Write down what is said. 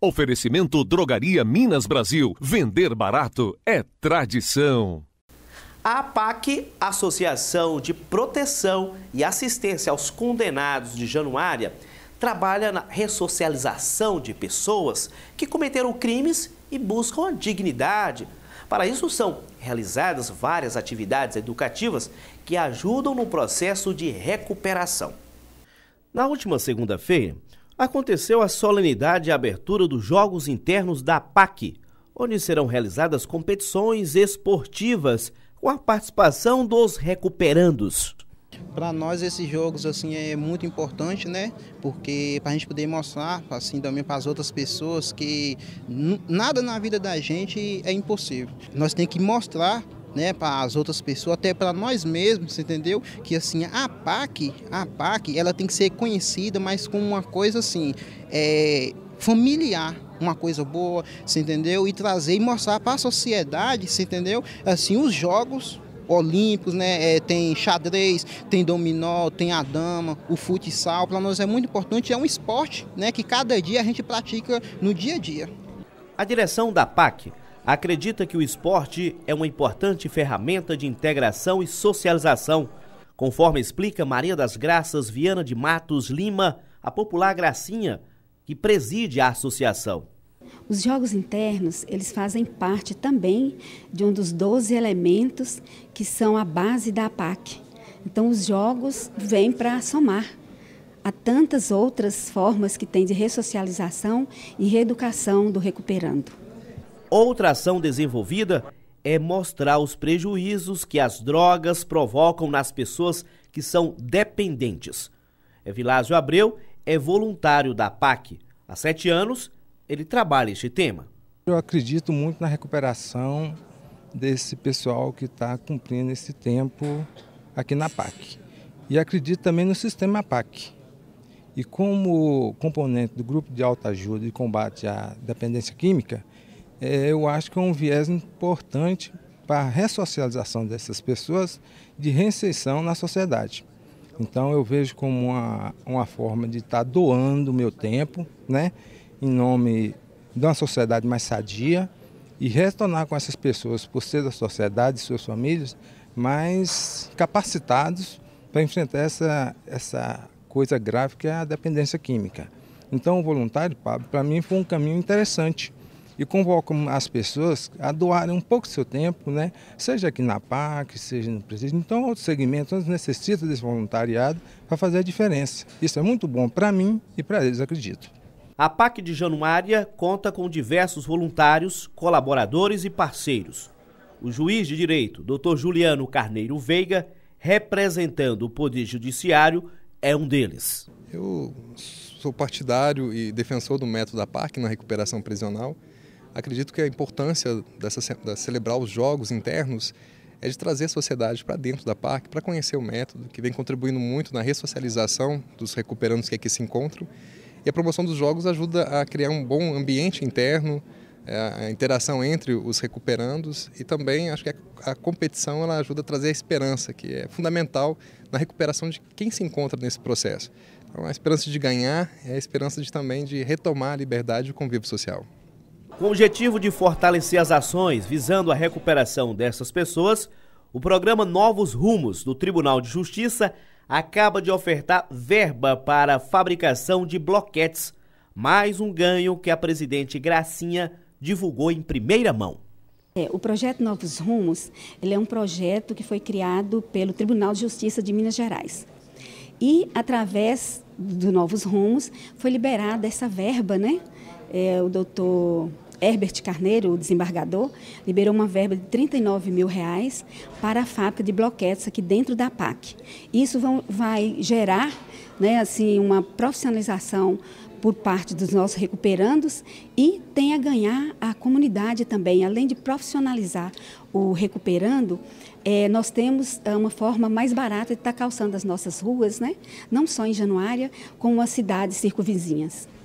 Oferecimento Drogaria Minas Brasil. Vender barato é tradição. A APAC, Associação de Proteção e Assistência aos Condenados de Januária, trabalha na ressocialização de pessoas que cometeram crimes e buscam a dignidade. Para isso, são realizadas várias atividades educativas que ajudam no processo de recuperação. Na última segunda-feira, aconteceu a solenidade e abertura dos Jogos Internos da PAC, onde serão realizadas competições esportivas com a participação dos recuperandos. Para nós esses jogos assim é muito importante, né? Porque para a gente poder mostrar assim também para as outras pessoas que nada na vida da gente é impossível. Nós tem que mostrar né, para as outras pessoas, até para nós mesmos, entendeu? Que assim, a PAC, a PAC, ela tem que ser conhecida, mas como uma coisa assim, é, familiar, uma coisa boa, você entendeu? E trazer e mostrar para a sociedade, você entendeu? Assim, os jogos olímpicos, né? É, tem xadrez, tem dominó, tem a dama, o futsal, para nós é muito importante, é um esporte, né, que cada dia a gente pratica no dia a dia. A direção da PAC acredita que o esporte é uma importante ferramenta de integração e socialização, conforme explica Maria das Graças Viana de Matos Lima, a popular Gracinha, que preside a associação. Os jogos internos, eles fazem parte também de um dos 12 elementos que são a base da APAC. Então, os jogos vêm para somar a tantas outras formas que tem de ressocialização e reeducação do recuperando. Outra ação desenvolvida é mostrar os prejuízos que as drogas provocam nas pessoas que são dependentes. É Vilásio Abreu é voluntário da PAC. Há sete anos, ele trabalha este tema. Eu acredito muito na recuperação desse pessoal que está cumprindo esse tempo aqui na PAC. E acredito também no sistema PAC. E como componente do grupo de alta ajuda e combate à dependência química, é, eu acho que é um viés importante para a ressocialização dessas pessoas de reinserção na sociedade. Então eu vejo como uma, uma forma de estar tá doando o meu tempo, né, em nome de uma sociedade mais sadia e retornar com essas pessoas, por ser da sociedade e suas famílias, mais capacitados para enfrentar essa, essa coisa grave que é a dependência química. Então o voluntário, Pablo, para mim foi um caminho interessante e convocam as pessoas a doarem um pouco do seu tempo, né? seja aqui na PAC, seja no presídio, então outros segmentos necessitam desse voluntariado para fazer a diferença. Isso é muito bom para mim e para eles, acredito. A PAC de Januária conta com diversos voluntários, colaboradores e parceiros. O juiz de direito, Dr. Juliano Carneiro Veiga, representando o Poder Judiciário, é um deles. Eu sou partidário e defensor do método da PAC na recuperação prisional acredito que a importância dessa, de celebrar os jogos internos é de trazer a sociedade para dentro da PAC, para conhecer o método, que vem contribuindo muito na ressocialização dos recuperandos que aqui se encontram. E a promoção dos jogos ajuda a criar um bom ambiente interno, é, a interação entre os recuperandos e também acho que a, competição ela ajuda a trazer a esperança, que é fundamental na recuperação de quem se encontra nesse processo. Então, a esperança de ganhar é a esperança de, também de retomar a liberdade e o convívio social. Com o objetivo de fortalecer as ações visando a recuperação dessas pessoas, o programa Novos Rumos do Tribunal de Justiça acaba de ofertar verba para a fabricação de bloquetes, mais um ganho que a presidente Gracinha divulgou em primeira mão. É, o projeto Novos Rumos ele é um projeto que foi criado pelo Tribunal de Justiça de Minas Gerais. E, através do Novos Rumos, foi liberada essa verba, né? É, o doutor Herbert Carneiro, o desembargador, liberou uma verba de 39 mil reais para a fábrica de bloquetes aqui dentro da PAC. Isso vão, vai gerar né, assim, uma profissionalização por parte dos nossos recuperandos e tem a ganhar a comunidade também. Além de profissionalizar o recuperando, é, nós temos é, uma forma mais barata de estar calçando as nossas ruas, né? não só em Januária, como as cidades circunvizinhas.